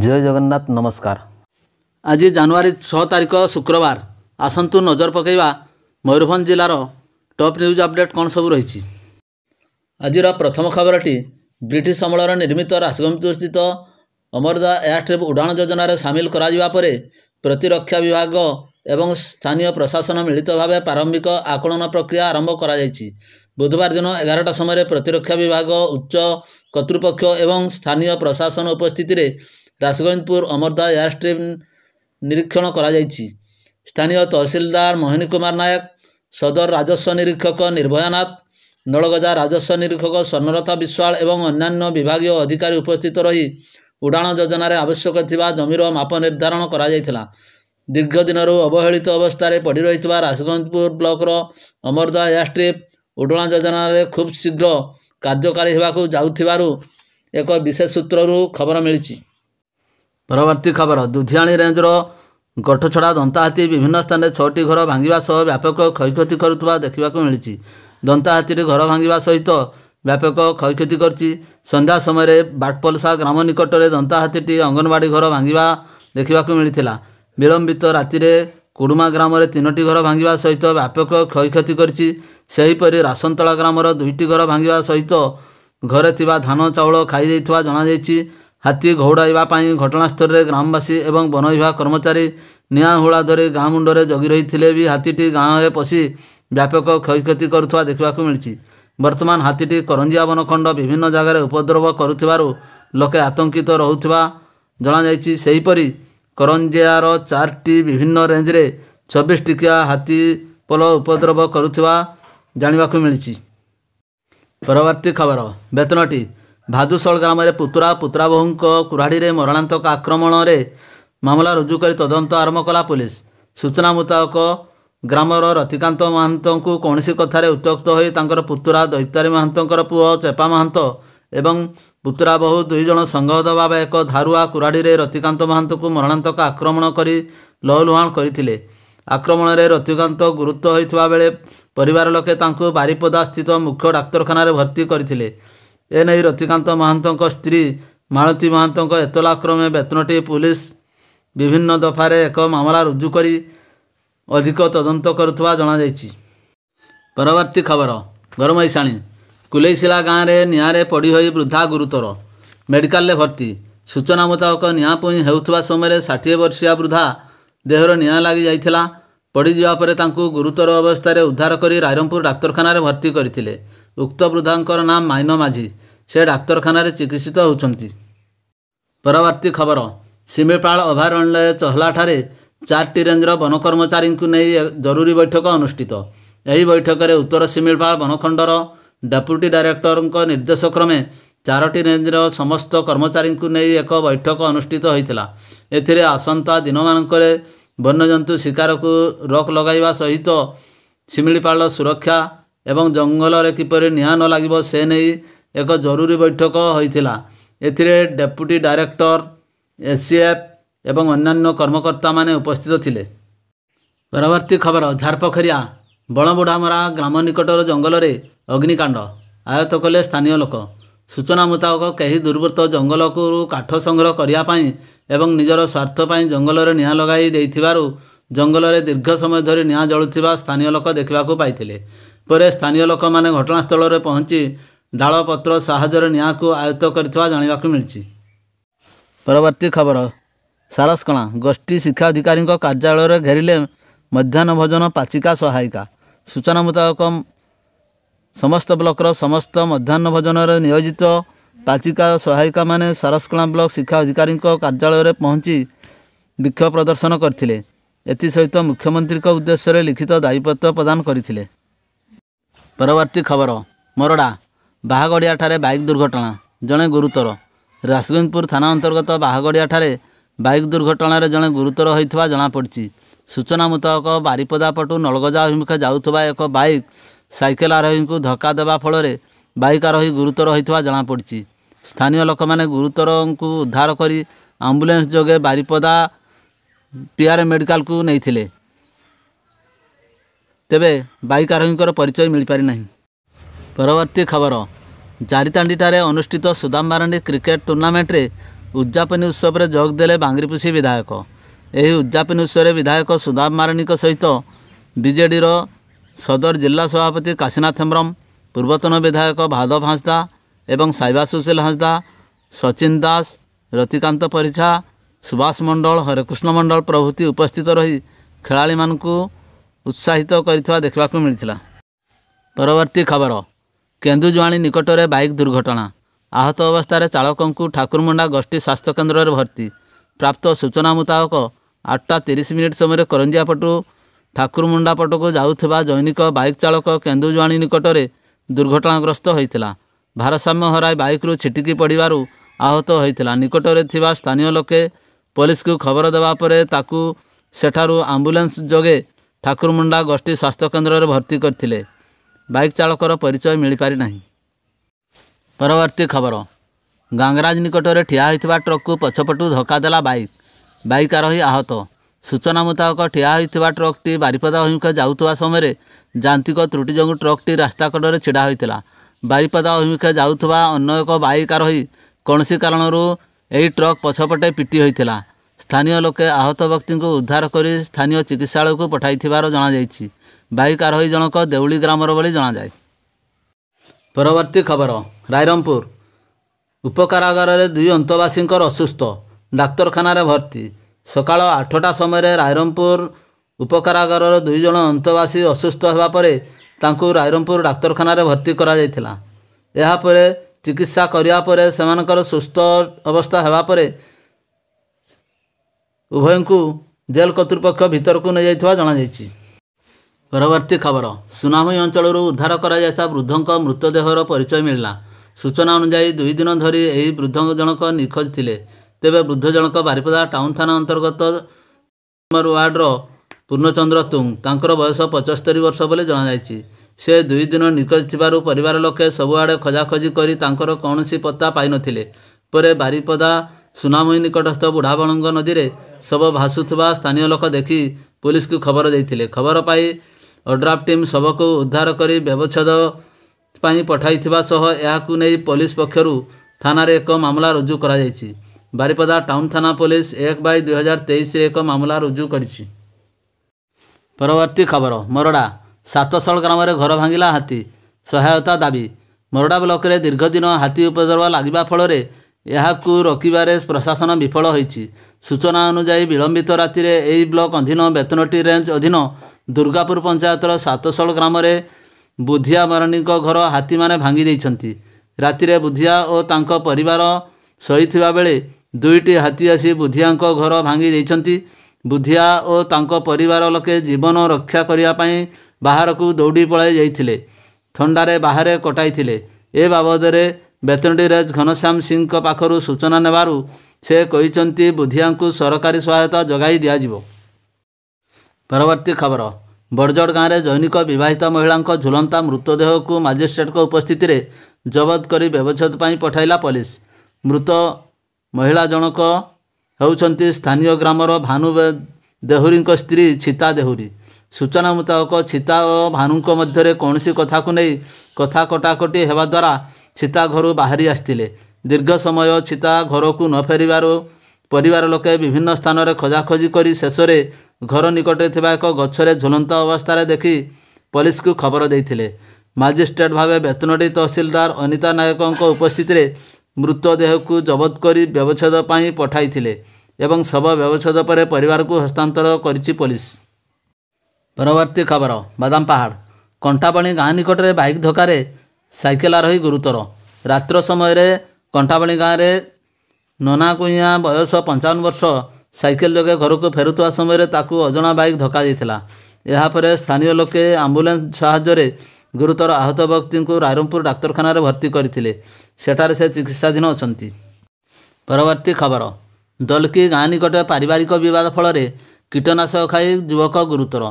ଜୟ ଜଗନ୍ନାଥ ନମସ୍କାର ଆଜି ଜାନୁଆରୀ ଛଅ ତାରିଖ ଶୁକ୍ରବାର ଆସନ୍ତୁ ନଜର ପକାଇବା ମୟୂରଭଞ୍ଜ ଜିଲ୍ଲାର ଟପ୍ ନ୍ୟୁଜ୍ ଅପଡ଼େଟ୍ କ'ଣ ସବୁ ରହିଛି ଆଜିର ପ୍ରଥମ ଖବରଟି ବ୍ରିଟିଶ ଅମଳର ନିର୍ମିତ ରାସଗମିତସ୍ଥିତ ଅମରଦା ଏୟାରଷ୍ଟ୍ରିପ୍ ଉଡ଼ାଣ ଯୋଜନାରେ ସାମିଲ କରାଯିବା ପରେ ପ୍ରତିରକ୍ଷା ବିଭାଗ ଏବଂ ସ୍ଥାନୀୟ ପ୍ରଶାସନ ମିଳିତ ଭାବେ ପ୍ରାରମ୍ଭିକ ଆକଳନ ପ୍ରକ୍ରିୟା ଆରମ୍ଭ କରାଯାଇଛି ବୁଧବାର ଦିନ ଏଗାରଟା ସମୟରେ ପ୍ରତିରକ୍ଷା ବିଭାଗ ଉଚ୍ଚ କର୍ତ୍ତୃପକ୍ଷ ଏବଂ ସ୍ଥାନୀୟ ପ୍ରଶାସନ ଉପସ୍ଥିତିରେ ରାସଗୋବିନ୍ଦପୁର ଅମରଦା ଏୟାରଷ୍ଟ୍ରିପ୍ ନିରୀକ୍ଷଣ କରାଯାଇଛି ସ୍ଥାନୀୟ ତହସିଲଦାର ମୋହିନୀ କୁମାର ନାୟକ ସଦର ରାଜସ୍ୱ ନିରୀକ୍ଷକ ନିର୍ଭୟାନାଥ ନଳଗଜା ରାଜସ୍ୱ ନିରୀକ୍ଷକ ସ୍ୱର୍ଣ୍ଣରଥ ବିଶ୍ୱାଳ ଏବଂ ଅନ୍ୟାନ୍ୟ ବିଭାଗୀୟ ଅଧିକାରୀ ଉପସ୍ଥିତ ରହି ଉଡ଼ାଣ ଯୋଜନାରେ ଆବଶ୍ୟକ ଥିବା ଜମିର ମାପ ନିର୍ଦ୍ଧାରଣ କରାଯାଇଥିଲା ଦୀର୍ଘ ଦିନରୁ ଅବହେଳିତ ଅବସ୍ଥାରେ ପଡ଼ି ରହିଥିବା ରାସଗଞ୍ଜପୁର ବ୍ଲକର ଅମରଦା ଏୟାରଷ୍ଟ୍ରିପ୍ ଉଡ଼ାଣ ଯୋଜନାରେ ଖୁବ୍ ଶୀଘ୍ର କାର୍ଯ୍ୟକାରୀ ହେବାକୁ ଯାଉଥିବାରୁ ଏକ ବିଶେଷ ସୂତ୍ରରୁ ଖବର ମିଳିଛି ପରବର୍ତ୍ତୀ ଖବର ଦୁଧିଆଣି ରେଞ୍ଜର ଗଠଛଡ଼ା ଦନ୍ତାହାତୀ ବିଭିନ୍ନ ସ୍ଥାନରେ ଛଅଟି ଘର ଭାଙ୍ଗିବା ସହ ବ୍ୟାପକ କ୍ଷୟକ୍ଷତି କରୁଥିବା ଦେଖିବାକୁ ମିଳିଛି ଦନ୍ତାହାତୀଟି ଘର ଭାଙ୍ଗିବା ସହିତ ବ୍ୟାପକ କ୍ଷୟକ୍ଷତି କରିଛି ସନ୍ଧ୍ୟା ସମୟରେ ବାଟପଲସା ଗ୍ରାମ ନିକଟରେ ଦନ୍ତାହାତୀଟି ଅଙ୍ଗନବାଡ଼ି ଘର ଭାଙ୍ଗିବା ଦେଖିବାକୁ ମିଳିଥିଲା ବିଳମ୍ବିତ ରାତିରେ କୁଡ଼ୁମା ଗ୍ରାମରେ ତିନୋଟି ଘର ଭାଙ୍ଗିବା ସହିତ ବ୍ୟାପକ କ୍ଷୟକ୍ଷତି କରିଛି ସେହିପରି ରାସନ୍ତଳା ଗ୍ରାମର ଦୁଇଟି ଘର ଭାଙ୍ଗିବା ସହିତ ଘରେ ଥିବା ଧାନ ଚାଉଳ ଖାଇଯାଇଥିବା ଜଣାଯାଇଛି ହାତୀ ଘଉଡ଼ାଇବା ପାଇଁ ଘଟଣାସ୍ଥଳରେ ଗ୍ରାମବାସୀ ଏବଂ ବନ ବିଭାଗ କର୍ମଚାରୀ ନିଆଁହୁଳା ଧରି ଗାଁ ମୁଣ୍ଡରେ ଜଗି ରହିଥିଲେ ବି ହାତୀଟି ଗାଁରେ ପଶି ବ୍ୟାପକ କ୍ଷୟକ୍ଷତି କରୁଥିବା ଦେଖିବାକୁ ମିଳିଛି ବର୍ତ୍ତମାନ ହାତୀଟି କରଞ୍ଜିଆ ବନଖଣ୍ଡ ବିଭିନ୍ନ ଜାଗାରେ ଉପଦ୍ରବ କରୁଥିବାରୁ ଲୋକେ ଆତଙ୍କିତ ରହୁଥିବା ଜଣାଯାଇଛି ସେହିପରି କରଞ୍ଜିଆର ଚାରିଟି ବିଭିନ୍ନ ରେଞ୍ଜରେ ଛବିଶ ଟିକିଆ ହାତୀ ପୋଲ ଉପଦ୍ରବ କରୁଥିବା ଜାଣିବାକୁ ମିଳିଛି ପରବର୍ତ୍ତୀ ଖବର ବେତନଟି ଭାଦୁସଳ ଗ୍ରାମରେ ପୁତୁରା ପୁତୁରାବୋହୂଙ୍କ କୁରାଢ଼ୀରେ ମରଣାନ୍ତକ ଆକ୍ରମଣରେ ମାମଲା ରୁଜୁ କରି ତଦନ୍ତ ଆରମ୍ଭ କଲା ପୋଲିସ ସୂଚନା ମୁତାବକ ଗ୍ରାମର ରତିକାନ୍ତ ମହାନ୍ତଙ୍କୁ କୌଣସି କଥାରେ ଉତ୍ତ୍ୟକ୍ତ ହୋଇ ତାଙ୍କର ପୁତୁରା ଦୈତାରୀ ମହାନ୍ତଙ୍କର ପୁଅ ଚେପା ମହାନ୍ତ ଏବଂ ପୁତୁରା ବହୁ ଦୁଇଜଣ ସଂଘବଦ୍ଧ ଭାବେ ଏକ ଧାରୁଆ କୁରାଢ଼ୀରେ ରତିକାନ୍ତ ମହାନ୍ତଙ୍କୁ ମରଣାନ୍ତକ ଆକ୍ରମଣ କରି ଲହୁଲୁହାଣ କରିଥିଲେ ଆକ୍ରମଣରେ ରତିକାନ୍ତ ଗୁରୁତ୍ୱ ହୋଇଥିବା ବେଳେ ପରିବାର ଲୋକେ ତାଙ୍କୁ ବାରିପଦା ସ୍ଥିତ ମୁଖ୍ୟ ଡାକ୍ତରଖାନାରେ ଭର୍ତ୍ତି କରିଥିଲେ ଏନେଇ ରତିକାନ୍ତ ମହାନ୍ତଙ୍କ ସ୍ତ୍ରୀ ମାଳତୀ ମହାନ୍ତଙ୍କ ଏତଲାକ୍ରମେ ବେତନଟି ପୁଲିସ୍ ବିଭିନ୍ନ ଦଫାରେ ଏକ ମାମଲା ରୁଜୁ କରି ଅଧିକ ତଦନ୍ତ କରୁଥିବା ଜଣାଯାଇଛି ପରବର୍ତ୍ତୀ ଖବର ଗରମଇଶାଣୀ କୁଲେଇଶିଲା ଗାଁରେ ନିଆଁରେ ପଡ଼ି ହୋଇ ବୃଦ୍ଧା ଗୁରୁତର ମେଡ଼ିକାଲରେ ଭର୍ତ୍ତି ସୂଚନା ମୁତାବକ ନିଆଁ ପୁଇଁ ହେଉଥିବା ସମୟରେ ଷାଠିଏ ବର୍ଷିଆ ବୃଦ୍ଧା ଦେହର ନିଆଁ ଲାଗିଯାଇଥିଲା ପଡ଼ିଯିବା ପରେ ତାଙ୍କୁ ଗୁରୁତର ଅବସ୍ଥାରେ ଉଦ୍ଧାର କରି ରାଇରଙ୍ଗପୁର ଡାକ୍ତରଖାନାରେ ଭର୍ତ୍ତି କରିଥିଲେ ଉକ୍ତ ବୃଦ୍ଧାଙ୍କର ନାମ ମାଇନ ମାଝୀ ସେ ଡାକ୍ତରଖାନାରେ ଚିକିତ୍ସିତ ହେଉଛନ୍ତି ପରବର୍ତ୍ତୀ ଖବର ସିମିପାଳ ଅଭୟାରଣ୍ୟ ଚହଲାଠାରେ ଚାରିଟି ରେଞ୍ଜର ବନକର୍ମଚାରୀଙ୍କୁ ନେଇ ଜରୁରୀ ବୈଠକ ଅନୁଷ୍ଠିତ ଏହି ବୈଠକରେ ଉତ୍ତର ସିମିପାଳ ବନଖଣ୍ଡର ଡେପୁଟି ଡାଇରେକ୍ଟରଙ୍କ ନିର୍ଦ୍ଦେଶ କ୍ରମେ ଚାରୋଟି ରେଞ୍ଜର ସମସ୍ତ କର୍ମଚାରୀଙ୍କୁ ନେଇ ଏକ ବୈଠକ ଅନୁଷ୍ଠିତ ହୋଇଥିଲା ଏଥିରେ ଆସନ୍ତା ଦିନମାନଙ୍କରେ ବନ୍ୟଜନ୍ତୁ ଶିକାରକୁ ରୋକ ଲଗାଇବା ସହିତ ଶିମିଳିପାଳ ସୁରକ୍ଷା ଏବଂ ଜଙ୍ଗଲରେ କିପରି ନିଆଁ ନ ଲାଗିବ ସେ ନେଇ ଏକ ଜରୁରୀ ବୈଠକ ହୋଇଥିଲା ଏଥିରେ ଡେପୁଟି ଡାଇରେକ୍ଟର ଏସ୍ସିଏଫ୍ ଏବଂ ଅନ୍ୟାନ୍ୟ କର୍ମକର୍ତ୍ତାମାନେ ଉପସ୍ଥିତ ଥିଲେ ପରବର୍ତ୍ତୀ ଖବର ଝାରପୋଖରିଆ ବଳବୁଢ଼ାମରା ଗ୍ରାମ ନିକଟର ଜଙ୍ଗଲରେ ଅଗ୍ନିକାଣ୍ଡ ଆୟତ୍ତ କଲେ ସ୍ଥାନୀୟ ଲୋକ ସୂଚନା ମୁତାବକ କେହି ଦୁର୍ବୃତ୍ତ ଜଙ୍ଗଲକୁ କାଠ ସଂଗ୍ରହ କରିବା ପାଇଁ ଏବଂ ନିଜର ସ୍ୱାର୍ଥ ପାଇଁ ଜଙ୍ଗଲରେ ନିଆଁ ଲଗାଇ ଦେଇଥିବାରୁ ଜଙ୍ଗଲରେ ଦୀର୍ଘ ସମୟ ଧରି ନିଆଁ ଜଳୁଥିବା ସ୍ଥାନୀୟ ଲୋକ ଦେଖିବାକୁ ପାଇଥିଲେ ପରେ ସ୍ଥାନୀୟ ଲୋକମାନେ ଘଟଣାସ୍ଥଳରେ ପହଞ୍ଚି ଡାଳପତ୍ର ସାହାଯ୍ୟରେ ନିଆଁକୁ ଆୟତ୍ତ କରିଥିବା ଜାଣିବାକୁ ମିଳିଛି ପରବର୍ତ୍ତୀ ଖବର ସାରସକଣା ଗୋଷ୍ଠୀ ଶିକ୍ଷା ଅଧିକାରୀଙ୍କ କାର୍ଯ୍ୟାଳୟରେ ଘେରିଲେ ମଧ୍ୟାହ୍ନ ଭୋଜନ ପାଚିକା ସହାୟିକା ସୂଚନା ମୁତାବକ ସମସ୍ତ ବ୍ଲକର ସମସ୍ତ ମଧ୍ୟାହ୍ନ ଭୋଜନରେ ନିୟୋଜିତ ପାଚିକା ସହାୟିକାମାନେ ସାରସକଣା ବ୍ଲକ ଶିକ୍ଷା ଅଧିକାରୀଙ୍କ କାର୍ଯ୍ୟାଳୟରେ ପହଞ୍ଚି ବିକ୍ଷୋଭ ପ୍ରଦର୍ଶନ କରିଥିଲେ ଏଥିସହିତ ମୁଖ୍ୟମନ୍ତ୍ରୀଙ୍କ ଉଦ୍ଦେଶ୍ୟରେ ଲିଖିତ ଦାୟୀପତ୍ର ପ୍ରଦାନ କରିଥିଲେ ପରବର୍ତ୍ତୀ ଖବର ମରଡ଼ା ବାହାଗଡ଼ିଆଠାରେ ବାଇକ୍ ଦୁର୍ଘଟଣା ଜଣେ ଗୁରୁତର ରାସଗୋବିନ୍ଦପୁର ଥାନା ଅନ୍ତର୍ଗତ ବାହାଗଡ଼ିଆଠାରେ ବାଇକ୍ ଦୁର୍ଘଟଣାରେ ଜଣେ ଗୁରୁତର ହୋଇଥିବା ଜଣାପଡ଼ିଛି ସୂଚନା ମୁତାବକ ବାରିପଦା ପଟୁ ନଳଗଜା ଅଭିମୁଖେ ଯାଉଥିବା ଏକ ବାଇକ୍ ସାଇକେଲ ଆରୋହୀଙ୍କୁ ଧକ୍କା ଦେବା ଫଳରେ ବାଇକ୍ ଆରୋହୀ ଗୁରୁତର ହୋଇଥିବା ଜଣାପଡ଼ିଛି ସ୍ଥାନୀୟ ଲୋକମାନେ ଗୁରୁତରଙ୍କୁ ଉଦ୍ଧାର କରି ଆମ୍ବୁଲାନ୍ସ ଯୋଗେ ବାରିପଦା ପିଆର୍ ମେଡ଼ିକାଲକୁ ନେଇଥିଲେ ତେବେ ବାଇକ୍ ଆରୋହୀଙ୍କର ପରିଚୟ ମିଳିପାରିନାହିଁ ପରବର୍ତ୍ତୀ ଖବର ଚାରିତାଣ୍ଡିଠାରେ ଅନୁଷ୍ଠିତ ସୁଦାମ ମାରଣ୍ଡି କ୍ରିକେଟ ଟୁର୍ଣ୍ଣାମେଣ୍ଟରେ ଉଦ୍ଯାପନୀ ଉତ୍ସବରେ ଯୋଗ ଦେଲେ ବାଙ୍ଗ୍ରିପୋଷି ବିଧାୟକ ଏହି ଉଦ୍ଯାପନୀ ଉତ୍ସବରେ ବିଧାୟକ ସୁଦାମ ମାରଣ୍ଡିଙ୍କ ସହିତ ବିଜେଡ଼ିର ସଦର ଜିଲ୍ଲା ସଭାପତି କାଶୀନାଥ ହେମ୍ରମ ପୂର୍ବତନ ବିଧାୟକ ଭାଦବ ହାଁସଦା ଏବଂ ସାଇବା ସୁଶୀଲ ହାଁସଦା ସଚିନ ଦାସ ରତିକାନ୍ତ ପରିଛା ସୁବାସ ମଣ୍ଡଳ ହରେକୃଷ୍ଣ ମଣ୍ଡଳ ପ୍ରଭୃତି ଉପସ୍ଥିତ ରହି ଖେଳାଳିମାନଙ୍କୁ ଉତ୍ସାହିତ କରିଥିବା ଦେଖିବାକୁ ମିଳିଥିଲା ପରବର୍ତ୍ତୀ ଖବର କେନ୍ଦୁଜୁଆଣି ନିକଟରେ ବାଇକ୍ ଦୁର୍ଘଟଣା ଆହତ ଅବସ୍ଥାରେ ଚାଳକଙ୍କୁ ଠାକୁରମୁଣ୍ଡା ଗୋଷ୍ଠୀ ସ୍ୱାସ୍ଥ୍ୟକେନ୍ଦ୍ରରେ ଭର୍ତ୍ତି ପ୍ରାପ୍ତ ସୂଚନା ମୁତାବକ ଆଠଟା ତିରିଶ ମିନିଟ୍ ସମୟରେ କରଞ୍ଜିଆ ପଟୁ ଠାକୁରମୁଣ୍ଡା ପଟକୁ ଯାଉଥିବା ଜୈନିକ ବାଇକ୍ ଚାଳକ କେନ୍ଦୁଜୁଆଣି ନିକଟରେ ଦୁର୍ଘଟଣାଗ୍ରସ୍ତ ହୋଇଥିଲା ଭାରସାମ୍ୟ ହରାଇ ବାଇକ୍ରୁ ଛିଟିକି ପଡ଼ିବାରୁ ଆହତ ହୋଇଥିଲା ନିକଟରେ ଥିବା ସ୍ଥାନୀୟ ଲୋକେ ପୋଲିସକୁ ଖବର ଦେବା ପରେ ତାକୁ ସେଠାରୁ ଆମ୍ବୁଲାନ୍ସ ଯୋଗେ ଠାକୁରମୁଣ୍ଡା ଗୋଷ୍ଠୀ ସ୍ୱାସ୍ଥ୍ୟକେନ୍ଦ୍ରରେ ଭର୍ତ୍ତି କରିଥିଲେ ବାଇକ୍ ଚାଳକର ପରିଚୟ ମିଳିପାରିନାହିଁ ପରବର୍ତ୍ତୀ ଖବର ଗାଙ୍ଗରାଜ ନିକଟରେ ଠିଆ ହୋଇଥିବା ଟ୍ରକ୍କୁ ପଛପଟୁ ଧକ୍କା ଦେଲା ବାଇକ୍ ବାଇକ୍ ଆରୋହୀ ଆହତ ସୂଚନା ମୁତାବକ ଠିଆ ହୋଇଥିବା ଟ୍ରକ୍ଟି ବାରିପଦା ଅଭିମୁଖେ ଯାଉଥିବା ସମୟରେ ଯାନ୍ତ୍ରିକ ତ୍ରୁଟି ଯୋଗୁଁ ଟ୍ରକ୍ଟି ରାସ୍ତା କଡ଼ରେ ଛିଡ଼ା ହୋଇଥିଲା ବାରିପଦା ଅଭିମୁଖେ ଯାଉଥିବା ଅନ୍ୟ ଏକ ବାଇକ୍ ଆରୋହୀ କୌଣସି କାରଣରୁ ଏହି ଟ୍ରକ୍ ପଛପଟେ ପିଟି ହୋଇଥିଲା ସ୍ଥାନୀୟ ଲୋକେ ଆହତ ବ୍ୟକ୍ତିଙ୍କୁ ଉଦ୍ଧାର କରି ସ୍ଥାନୀୟ ଚିକିତ୍ସାଳୟକୁ ପଠାଇଥିବାର ଜଣାଯାଇଛି ବାଇକ୍ ଆରୋହୀ ଜଣକ ଦେଉଳି ଗ୍ରାମର ବୋଲି ଜଣାଯାଏ ପରବର୍ତ୍ତୀ ଖବର ରାଇରମ୍ପୁର ଉପକାରାଗାରରେ ଦୁଇ ଅନ୍ତବାସୀଙ୍କର ଅସୁସ୍ଥ ଡାକ୍ତରଖାନାରେ ଭର୍ତ୍ତି ସକାଳ ଆଠଟା ସମୟରେ ରାଇରମ୍ପୁର ଉପକାରାଗାରର ଦୁଇଜଣ ଅନ୍ତବାସୀ ଅସୁସ୍ଥ ହେବା ପରେ ତାଙ୍କୁ ରାଇରମ୍ପୁର ଡାକ୍ତରଖାନାରେ ଭର୍ତ୍ତି କରାଯାଇଥିଲା ଏହାପରେ ଚିକିତ୍ସା କରିବା ପରେ ସେମାନଙ୍କର ସୁସ୍ଥ ଅବସ୍ଥା ହେବା ପରେ ଉଭୟଙ୍କୁ ଜେଲ୍ କର୍ତ୍ତୃପକ୍ଷ ଭିତରକୁ ନେଇଯାଇଥିବା ଜଣାଯାଇଛି ପରବର୍ତ୍ତୀ ଖବର ସୁନାମୀ ଅଞ୍ଚଳରୁ ଉଦ୍ଧାର କରାଯାଇଥିବା ବୃଦ୍ଧଙ୍କ ମୃତଦେହର ପରିଚୟ ମିଳିଲା ସୂଚନା ଅନୁଯାୟୀ ଦୁଇ ଦିନ ଧରି ଏହି ବୃଦ୍ଧ ଜଣକ ନିଖୋଜ ଥିଲେ ତେବେ ବୃଦ୍ଧ ଜଣକ ବାରିପଦା ଟାଉନ୍ ଥାନା ଅନ୍ତର୍ଗତ ୱାର୍ଡ଼ର ପୂର୍ଣ୍ଣଚନ୍ଦ୍ର ତୁଙ୍ଗ ତାଙ୍କର ବୟସ ପଞ୍ଚସ୍ତରୀ ବର୍ଷ ବୋଲି ଜଣାଯାଇଛି ସେ ଦୁଇ ଦିନ ନିଖୋଜ ଥିବାରୁ ପରିବାର ଲୋକେ ସବୁଆଡ଼େ ଖୋଜାଖୋଜି କରି ତାଙ୍କର କୌଣସି ପତ୍ତା ପାଇନଥିଲେ ପରେ ବାରିପଦା ସୁନାମୁଇ ନିକଟସ୍ଥ ବୁଢ଼ାବଣଙ୍ଗ ନଦୀରେ ଶବ ଭାସୁଥିବା ସ୍ଥାନୀୟ ଲୋକ ଦେଖି ପୋଲିସକୁ ଖବର ଦେଇଥିଲେ ଖବର ପାଇ ଓଡ୍ରାଫ୍ ଟିମ୍ ଶବକୁ ଉଦ୍ଧାର କରି ବ୍ୟବଚ୍ଛେଦ ପାଇଁ ପଠାଇଥିବା ସହ ଏହାକୁ ନେଇ ପୋଲିସ ପକ୍ଷରୁ ଥାନାରେ ଏକ ମାମଲା ରୁଜୁ କରାଯାଇଛି ବାରିପଦା ଟାଉନ୍ ଥାନା ପୋଲିସ ଏକ ବାଇ ଦୁଇ ହଜାର ତେଇଶରେ ଏକ ମାମଲା ରୁଜୁ କରିଛି ପରବର୍ତ୍ତୀ ଖବର ମରଡ଼ା ସାତଶଳ ଗ୍ରାମରେ ଘର ଭାଙ୍ଗିଲା ହାତୀ ସହାୟତା ଦାବି ମରଡ଼ା ବ୍ଲକରେ ଦୀର୍ଘଦିନ ହାତୀ ଉପଦ୍ରବ ଲାଗିବା ଫଳରେ ଏହାକୁ ରୋକିବାରେ ପ୍ରଶାସନ ବିଫଳ ହୋଇଛି ସୂଚନା ଅନୁଯାୟୀ ବିଳମ୍ବିତ ରାତିରେ ଏହି ବ୍ଲକ ଅଧୀନ ବେତନଟି ରେଞ୍ଜ ଅଧୀନ ଦୁର୍ଗାପୁର ପଞ୍ଚାୟତର ସାତଶଳ ଗ୍ରାମରେ ବୁଦ୍ଧିଆ ମରାଣୀଙ୍କ ଘର ହାତୀମାନେ ଭାଙ୍ଗି ଦେଇଛନ୍ତି ରାତିରେ ବୁଦ୍ଧିଆ ଓ ତାଙ୍କ ପରିବାର ଶୋଇଥିବା ବେଳେ ଦୁଇଟି ହାତୀ ଆସି ବୁଦ୍ଧିଆଙ୍କ ଘର ଭାଙ୍ଗି ଦେଇଛନ୍ତି ବୁଦ୍ଧିଆ ଓ ତାଙ୍କ ପରିବାର ଲୋକେ ଜୀବନ ରକ୍ଷା କରିବା ପାଇଁ ବାହାରକୁ ଦୌଡ଼ି ପଳାଇ ଯାଇଥିଲେ ଥଣ୍ଡାରେ ବାହାରେ କଟାଇଥିଲେ ଏ ବାବଦରେ ବେତନଟିରେଜ ଘନଶ୍ୟାମ ସିଂଙ୍କ ପାଖରୁ ସୂଚନା ନେବାରୁ ସେ କହିଛନ୍ତି ବୁଦ୍ଧିଆଙ୍କୁ ସରକାରୀ ସହାୟତା ଯୋଗାଇ ଦିଆଯିବ ପରବର୍ତ୍ତୀ ଖବର ବଡ଼ଜଡ଼ ଗାଁରେ ଜୈନିକ ବିବାହିତ ମହିଳାଙ୍କ ଝୁଲନ୍ତା ମୃତଦେହକୁ ମାଜିଷ୍ଟ୍ରେଟଙ୍କ ଉପସ୍ଥିତିରେ ଜବତ କରି ବ୍ୟବଚ୍ଛେଦ ପାଇଁ ପଠାଇଲା ପୋଲିସ ମୃତ ମହିଳା ଜଣକ ହେଉଛନ୍ତି ସ୍ଥାନୀୟ ଗ୍ରାମର ଭାନୁ ଦେହୁରୀଙ୍କ ସ୍ତ୍ରୀ ଛିତା ଦେହୁରୀ ସୂଚନା ମୁତାବକ ଛିତା ଓ ଭାନୁଙ୍କ ମଧ୍ୟରେ କୌଣସି କଥାକୁ ନେଇ କଥା କଟାକଟି ହେବା ଦ୍ୱାରା ଛିତା ଘରୁ ବାହାରି ଆସିଥିଲେ ଦୀର୍ଘ ସମୟ ଛିତା ଘରକୁ ନ ଫେରିବାରୁ ପରିବାର ଲୋକେ ବିଭିନ୍ନ ସ୍ଥାନରେ ଖୋଜାଖୋଜି କରି ଶେଷରେ ଘର ନିକଟରେ ଥିବା ଏକ ଗଛରେ ଝୁଲନ୍ତ ଅବସ୍ଥାରେ ଦେଖି ପୋଲିସକୁ ଖବର ଦେଇଥିଲେ ମାଜିଷ୍ଟ୍ରେଟ୍ ଭାବେ ବେତନଟି ତହସିଲଦାର ଅନିତା ନାୟକଙ୍କ ଉପସ୍ଥିତିରେ ମୃତଦେହକୁ ଜବତ କରି ବ୍ୟବଚ୍ଛେଦ ପାଇଁ ପଠାଇଥିଲେ ଏବଂ ଶବ ବ୍ୟବଚ୍ଛେଦ ପରେ ପରିବାରକୁ ହସ୍ତାନ୍ତର କରିଛି ପୋଲିସ ପରବର୍ତ୍ତୀ ଖବର ବାଦାମ ପାହାଡ଼ କଣ୍ଟାବଣି ଗାଁ ନିକଟରେ ବାଇକ୍ ଧକ୍କାରେ ସାଇକେଲ ଆରୋହୀ ଗୁରୁତର ରାତ୍ର ସମୟରେ କଣ୍ଟାବଣି ଗାଁରେ ନନା କୁଇଆଁ ବୟସ ପଞ୍ଚାବନ ବର୍ଷ ସାଇକେଲ ଯୋଗେ ଘରକୁ ଫେରୁଥିବା ସମୟରେ ତାକୁ ଅଜଣା ବାଇକ୍ ଧକ୍କା ଦେଇଥିଲା ଏହାପରେ ସ୍ଥାନୀୟ ଲୋକେ ଆମ୍ବୁଲାନ୍ସ ସାହାଯ୍ୟରେ ଗୁରୁତର ଆହତ ବ୍ୟକ୍ତିଙ୍କୁ ରାଇରମ୍ପୁର ଡାକ୍ତରଖାନାରେ ଭର୍ତ୍ତି କରିଥିଲେ ସେଠାରେ ସେ ଚିକିତ୍ସାଧୀନ ଅଛନ୍ତି ପରବର୍ତ୍ତୀ ଖବର ଦଲକି ଗାଁ ନିକଟ ପାରିବାରିକ ବିବାଦ ଫଳରେ କୀଟନାଶକ ଖାଇ ଯୁବକ ଗୁରୁତର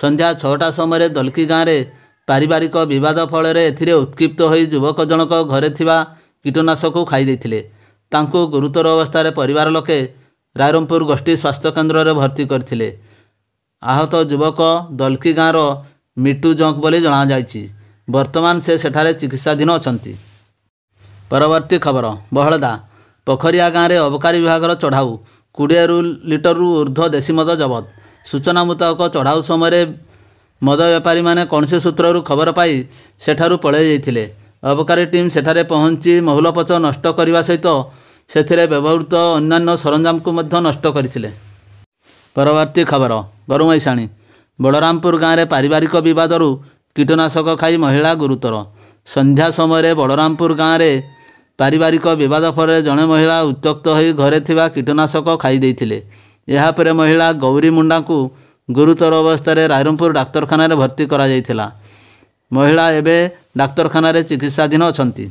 ସନ୍ଧ୍ୟା ଛଅଟା ସମୟରେ ଦଲକି ଗାଁରେ ପାରିବାରିକ ବିବାଦ ଫଳରେ ଏଥିରେ ଉତ୍କ୍ଷିପ୍ତ ହୋଇ ଯୁବକ ଜଣକ ଘରେ ଥିବା କୀଟନାଶକକୁ ଖାଇଦେଇଥିଲେ ତାଙ୍କୁ ଗୁରୁତର ଅବସ୍ଥାରେ ପରିବାର ଲୋକେ ରାଇରମ୍ପୁର ଗୋଷ୍ଠୀ ସ୍ୱାସ୍ଥ୍ୟକେନ୍ଦ୍ରରେ ଭର୍ତ୍ତି କରିଥିଲେ ଆହତ ଯୁବକ ଦଲକି ଗାଁର ମିଟୁ ଜଙ୍କ ବୋଲି ଜଣାଯାଇଛି ବର୍ତ୍ତମାନ ସେ ସେଠାରେ ଚିକିତ୍ସାଧୀନ ଅଛନ୍ତି ପରବର୍ତ୍ତୀ ଖବର ବହଳଦା ପୋଖରିଆ ଗାଁରେ ଅବକାରୀ ବିଭାଗର ଚଢ଼ାଉ କୋଡ଼ିଏରୁ ଲିଟରରୁ ଉର୍ଦ୍ଧ୍ୱ ଦେଶୀ ମଦ ଜବତ ସୂଚନା ମୁତାବକ ଚଢ଼ାଉ ସମୟରେ ମଦ ବେପାରୀମାନେ କୌଣସି ସୂତ୍ରରୁ ଖବର ପାଇ ସେଠାରୁ ପଳାଇ ଯାଇଥିଲେ ଅବକାରୀ ଟିମ୍ ସେଠାରେ ପହଞ୍ଚି ମହୁଲପଚ ନଷ୍ଟ କରିବା ସହିତ ସେଥିରେ ବ୍ୟବହୃତ ଅନ୍ୟାନ୍ୟ ସରଞ୍ଜାମକୁ ମଧ୍ୟ ନଷ୍ଟ କରିଥିଲେ ପରବର୍ତ୍ତୀ ଖବର ଗରୁମୈଶାଣି ବଳରାମପୁର ଗାଁରେ ପାରିବାରିକ ବିବାଦରୁ କୀଟନାଶକ ଖାଇ ମହିଳା ଗୁରୁତର ସନ୍ଧ୍ୟା ସମୟରେ ବଳରାମପୁର ଗାଁରେ ପାରିବାରିକ ବିବାଦ ଫଳରେ ଜଣେ ମହିଳା ଉତ୍ତ୍ୟକ୍ତ ହୋଇ ଘରେ ଥିବା କୀଟନାଶକ ଖାଇଦେଇଥିଲେ ଏହାପରେ ମହିଳା ଗୌରୀ ମୁଣ୍ଡାଙ୍କୁ ଗୁରୁତର ଅବସ୍ଥାରେ ରାଇରଙ୍ଗପୁର ଡାକ୍ତରଖାନାରେ ଭର୍ତ୍ତି କରାଯାଇଥିଲା ମହିଳା ଏବେ ଡାକ୍ତରଖାନାରେ ଚିକିତ୍ସାଧୀନ ଅଛନ୍ତି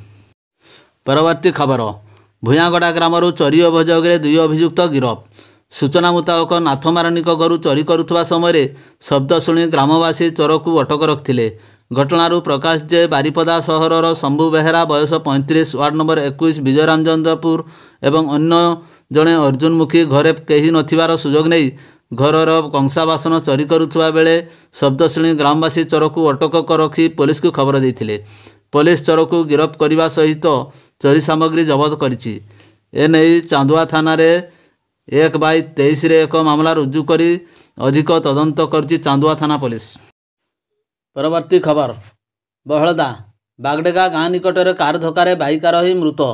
ପରବର୍ତ୍ତୀ ଖବର ଭୂୟାଙ୍ଗଡ଼ା ଗ୍ରାମରୁ ଚୋରି ଅଭିଯୋଗରେ ଦୁଇ ଅଭିଯୁକ୍ତ ଗିରଫ ସୂଚନା ମୁତାବକ ନାଥମାରାଣୀଙ୍କ ଘରୁ ଚୋରି କରୁଥିବା ସମୟରେ ଶବ୍ଦ ଶୁଣି ଗ୍ରାମବାସୀ ଚୋରକୁ ଅଟକ ରଖିଥିଲେ ଘଟଣାରୁ ପ୍ରକାଶ ଯେ ବାରିପଦା ସହରର ଶମ୍ଭୁ ବେହେରା ବୟସ ପଇଁତିରିଶ ୱାର୍ଡ଼ ନମ୍ବର ଏକୋଇଶ ବିଜୟରାମଚନ୍ଦ୍ରପୁର ଏବଂ ଅନ୍ୟ ଜଣେ ଅର୍ଜୁନମୁଖୀ ଘରେ କେହି ନଥିବାର ସୁଯୋଗ ନେଇ ଘରର କଂସା ବାସନ ଚୋରି କରୁଥିବା ବେଳେ ଶବ୍ଦ ଶୁଣି ଗ୍ରାମବାସୀ ଚୋରକୁ ଅଟକ ରଖି ପୋଲିସକୁ ଖବର ଦେଇଥିଲେ ପୋଲିସ ଚୋରକୁ ଗିରଫ କରିବା ସହିତ ଚୋରି ସାମଗ୍ରୀ ଜବତ କରିଛି ଏ ନେଇ ଚାନ୍ଦୁଆ ଥାନାରେ ଏକ ବାଇ ତେଇଶରେ ଏକ ମାମଲା ରୁଜୁ କରି ଅଧିକ ତଦନ୍ତ କରିଛି ଚାନ୍ଦୁଆ ଥାନା ପୋଲିସ ପରବର୍ତ୍ତୀ ଖବର ବହଳଦା ବାଗଡେଗା ଗାଁ ନିକଟରେ କାର୍ ଧକାରେ ବାଇକାର ହିଁ ମୃତ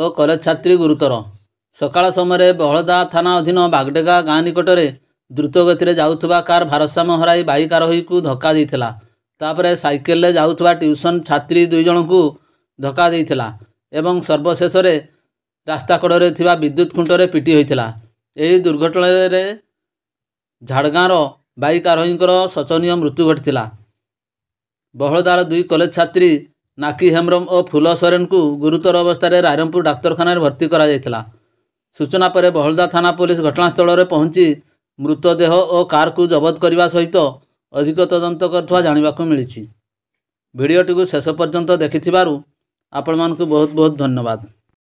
ଓ କଲେଜ ଛାତ୍ରୀ ଗୁରୁତର ସକାଳ ସମୟରେ ବହଳଦା ଥାନା ଅଧୀନ ବାଗଡେଗା ଗାଁ ନିକଟରେ ଦ୍ରୁତଗତିରେ ଯାଉଥିବା କାର୍ ଭାରସାମ୍ୟ ହରାଇ ବାଇକ୍ ଆରୋହୀକୁ ଧକ୍କା ଦେଇଥିଲା ତାପରେ ସାଇକେଲରେ ଯାଉଥିବା ଟ୍ୟୁସନ୍ ଛାତ୍ରୀ ଦୁଇ ଜଣଙ୍କୁ ଧକ୍କା ଦେଇଥିଲା ଏବଂ ସର୍ବଶେଷରେ ରାସ୍ତା କଡ଼ରେ ଥିବା ବିଦ୍ୟୁତ୍ ଖୁଣ୍ଟରେ ପିଟି ହୋଇଥିଲା ଏହି ଦୁର୍ଘଟଣାରେ ଝାଡ଼ଗାଁର ବାଇକ୍ ଆରୋହୀଙ୍କର ଶୋଚନୀୟ ମୃତ୍ୟୁ ଘଟିଥିଲା ବହଳଦାର ଦୁଇ କଲେଜ ଛାତ୍ରୀ ନାକି ହେମ୍ରମ୍ ଓ ଫୁଲ ସରେନ୍ଙ୍କୁ ଗୁରୁତର ଅବସ୍ଥାରେ ରାଇରମ୍ପୁର ଡାକ୍ତରଖାନାରେ ଭର୍ତ୍ତି କରାଯାଇଥିଲା ସୂଚନା ପରେ ବହଳଦା ଥାନା ପୋଲିସ ଘଟଣାସ୍ଥଳରେ ପହଞ୍ଚି ମୃତଦେହ ଓ କାର୍କୁ ଜବତ କରିବା ସହିତ ଅଧିକ ତଦନ୍ତ କରୁଥିବା ଜାଣିବାକୁ ମିଳିଛି ଭିଡ଼ିଓଟିକୁ ଶେଷ ପର୍ଯ୍ୟନ୍ତ ଦେଖିଥିବାରୁ ଆପଣମାନଙ୍କୁ ବହୁତ ବହୁତ ଧନ୍ୟବାଦ